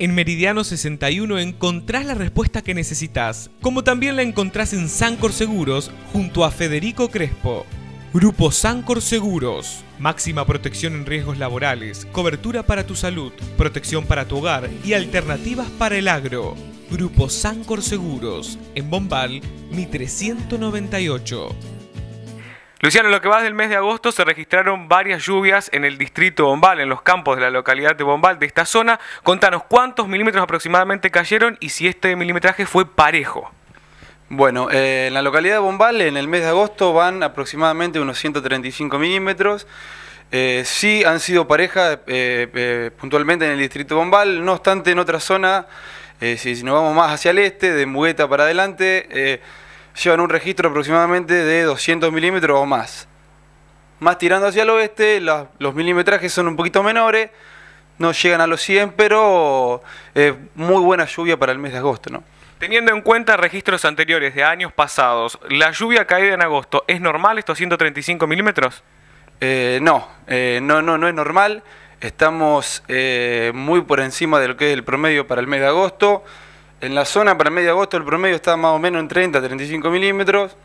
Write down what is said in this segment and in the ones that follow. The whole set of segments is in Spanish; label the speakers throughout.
Speaker 1: En Meridiano 61 encontrás la respuesta que necesitas, como también la encontrás en Sancor Seguros junto a Federico Crespo. Grupo Sancor Seguros. Máxima protección en riesgos laborales, cobertura para tu salud, protección para tu hogar y alternativas para el agro. Grupo Sancor Seguros, en Bombal, Mi 398. Luciano, en lo que va del mes de agosto se registraron varias lluvias en el distrito Bombal, en los campos de la localidad de Bombal, de esta zona. Contanos cuántos milímetros aproximadamente cayeron y si este milimetraje fue parejo.
Speaker 2: Bueno, eh, en la localidad de Bombal en el mes de agosto van aproximadamente unos 135 milímetros. Eh, sí han sido parejas eh, puntualmente en el distrito Bombal, no obstante en otra zona, si, si, nos vamos más hacia el este, de Mugueta para adelante, llevan un registro aproximadamente de 200 milímetros o más. Más tirando hacia el oeste, los milimetrajes son un poquito menores, no llegan a los 100, pero es eh, muy buena lluvia para el mes de agosto. ¿no?
Speaker 1: Teniendo en cuenta registros anteriores de años pasados, ¿la lluvia caída en agosto es normal estos 135 milímetros? Eh, no, eh, no, no, no es normal.
Speaker 2: Estamos muy por encima de lo que es el promedio para el mes de agosto. En la zona para el medio de agosto el promedio estaba más o menos en 30, 35 milímetros.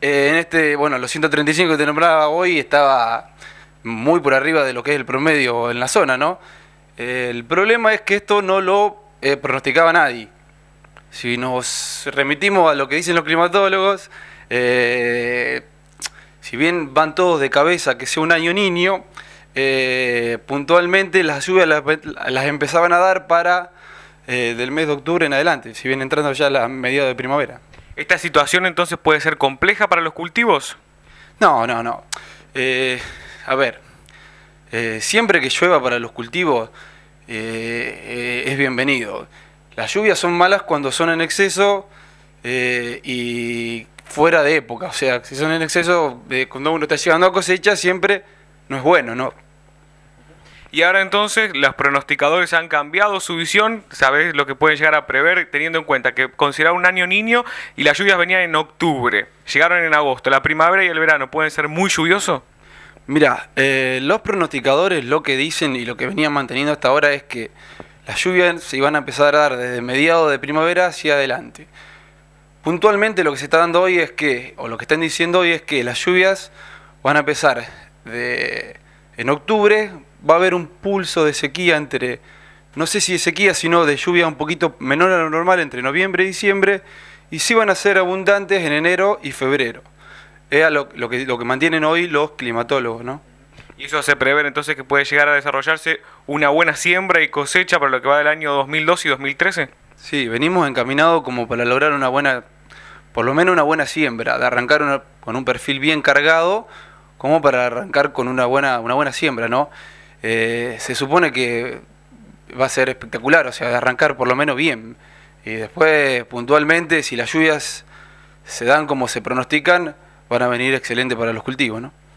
Speaker 2: Eh, en este, bueno, los 135 que te nombraba hoy estaba muy por arriba de lo que es el promedio en la zona, ¿no? Eh, el problema es que esto no lo eh, pronosticaba nadie. Si nos remitimos a lo que dicen los climatólogos, si bien van todos de cabeza que sea un año niño, puntualmente las lluvias las empezaban a dar para eh, del mes de octubre en adelante, si viene entrando ya la medida de primavera. ¿Esta situación entonces puede ser compleja para los cultivos? No, no, no. Eh, a ver, eh, siempre que llueva para los cultivos es bienvenido. Las lluvias son malas cuando son en exceso y fuera de época. O sea, si son en exceso, cuando uno está llegando a cosecha, siempre no es bueno, ¿no?
Speaker 1: Y ahora entonces los pronosticadores han cambiado su visión, sabéis lo que pueden llegar a prever teniendo en cuenta que consideraba un año niño y las lluvias venían en octubre, llegaron en agosto, la primavera y el verano pueden ser muy lluviosos. Mira, eh, los pronosticadores
Speaker 2: lo que dicen y lo que venían manteniendo hasta ahora es que las lluvias se iban a empezar a dar desde mediados de primavera hacia adelante. Puntualmente lo que se está dando hoy es que, o lo que están diciendo hoy es que las lluvias van a empezar de, en octubre, va a haber un pulso de sequía entre, no sé si de sequía, sino de lluvia un poquito menor a lo normal entre noviembre y diciembre, y sí van a ser abundantes en enero y febrero. Es lo, que, lo que mantienen hoy los climatólogos, ¿no?
Speaker 1: Y eso hace prever entonces que puede llegar a desarrollarse una buena siembra y cosecha para lo que va del año 2012 y 2013.
Speaker 2: Sí, venimos encaminados como para lograr una buena, por lo menos una buena siembra, de arrancar con un perfil bien cargado, como para arrancar con una buena, una buena siembra, ¿no? Eh, se supone que va a ser espectacular, o sea, arrancar por lo menos bien. Y después, puntualmente, si las lluvias se dan como se pronostican, van a venir excelente para los cultivos, ¿no?